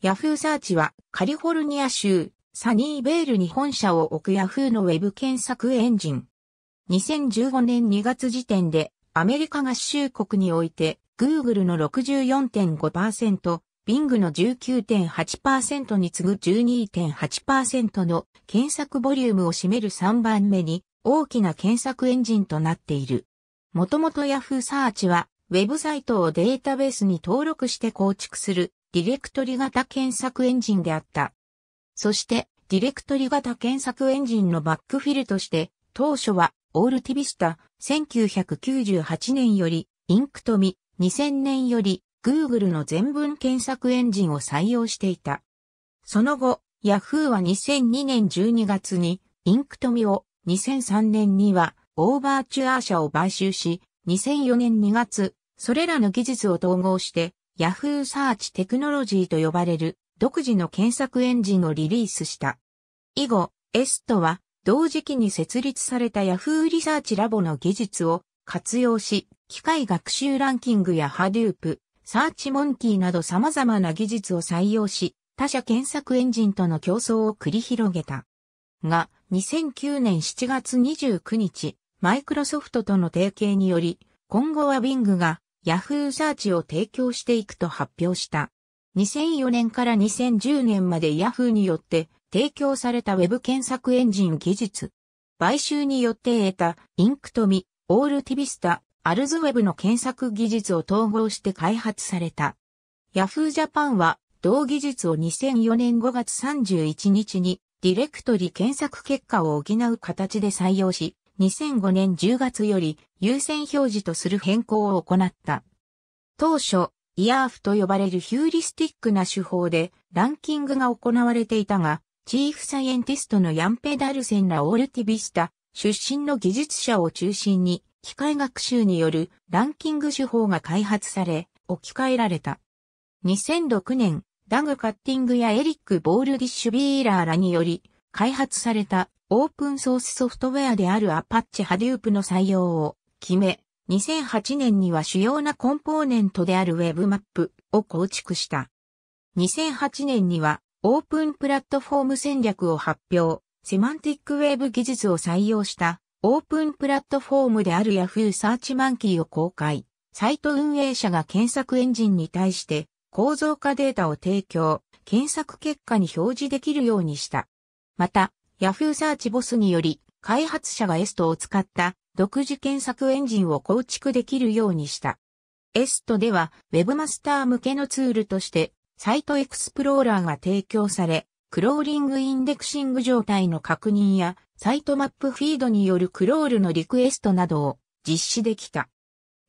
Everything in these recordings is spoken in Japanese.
ヤフーサーチはカリフォルニア州サニーベールに本社を置くヤフーのウェブ検索エンジン。2015年2月時点でアメリカ合衆国において Google の64.5%、Bing の19.8%に次ぐ12.8%の検索ボリュームを占める3番目に大きな検索エンジンとなっている。もともと Yahoo サーチはウェブサイトをデータベースに登録して構築するディレクトリ型検索エンジンであった。そして、ディレクトリ型検索エンジンのバックフィルとして、当初は、オールティビスタ、1998年より、インクトミ、2000年より、Google の全文検索エンジンを採用していた。その後、Yahoo は2002年12月に、インクトミを、2003年には、オーバーチュアー社を買収し、2004年2月、それらの技術を統合して、Yahoo Search Technology と呼ばれる独自の検索エンジンをリリースした。以後、エストは同時期に設立された Yahoo リサーチラボの技術を活用し、機械学習ランキングや Hadoop、Search Monkey など様々な技術を採用し、他社検索エンジンとの競争を繰り広げた。が、2009年7月29日、マイクロソフトとの提携により、今後は Bing が Yahoo サーチを提供していくと発表した。2004年から2010年まで Yahoo によって提供された Web 検索エンジン技術。買収によって得たインクトミ、オールティビスタ、アルズウェブの検索技術を統合して開発された。Yahoo Japan は同技術を2004年5月31日にディレクトリ検索結果を補う形で採用し、2005年10月より優先表示とする変更を行った。当初、イヤーフと呼ばれるヒューリスティックな手法でランキングが行われていたが、チーフサイエンティストのヤンペダルセンらオールティビスタ出身の技術者を中心に機械学習によるランキング手法が開発され、置き換えられた。2006年、ダグ・カッティングやエリック・ボールディッシュ・ビーラーらにより開発されたオープンソースソフトウェアであるアパッチハデュープの採用を決め、2008年には主要なコンポーネントであるウェブマップを構築した。2008年にはオープンプラットフォーム戦略を発表、セマンティックウェブ技術を採用したオープンプラットフォームである Yahoo サーチマンキーを公開。サイト運営者が検索エンジンに対して構造化データを提供、検索結果に表示できるようにした。また、Yahoo サーチボスにより、開発者が EST を使った独自検索エンジンを構築できるようにした。EST では Web マスター向けのツールとして、サイトエクスプローラーが提供され、クローリングインデクシング状態の確認や、サイトマップフィードによるクロールのリクエストなどを実施できた。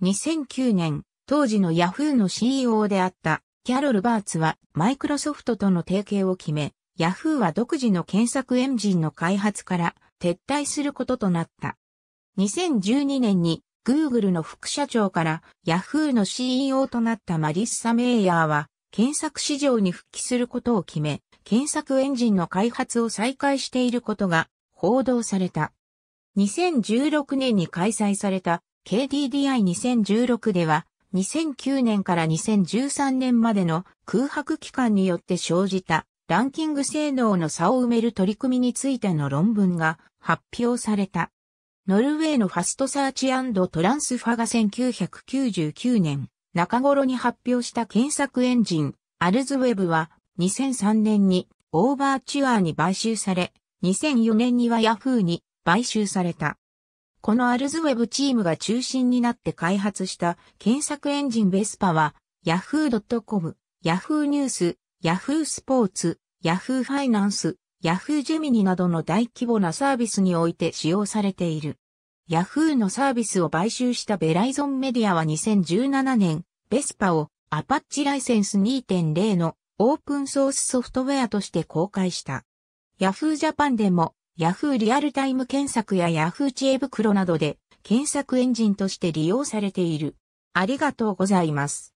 2009年、当時の Yahoo の CEO であったキャロル・バーツはマイクロソフトとの提携を決め、ヤフーは独自の検索エンジンの開発から撤退することとなった。2012年に Google の副社長から Yahoo の CEO となったマリッサ・メイヤーは検索市場に復帰することを決め、検索エンジンの開発を再開していることが報道された。2016年に開催された KDDI2016 では、2009年から2013年までの空白期間によって生じたランキング性能の差を埋める取り組みについての論文が発表された。ノルウェーのファストサーチトランスファが1999年中頃に発表した検索エンジン、アルズウェブは2003年にオーバーチュアーに買収され、2004年にはヤフーに買収された。このアルズウェブチームが中心になって開発した検索エンジンベスパは、ヤフー c o m ヤフーニュース、ヤフースポーツ、ヤフーファイナンス、ヤフージェミニなどの大規模なサービスにおいて使用されている。ヤフーのサービスを買収したベライゾンメディアは2017年、ベスパをアパッチライセンス2.0のオープンソースソフトウェアとして公開した。ヤフージャパンでもヤフーリアルタイム検索やヤフーチ o 知恵袋などで検索エンジンとして利用されている。ありがとうございます。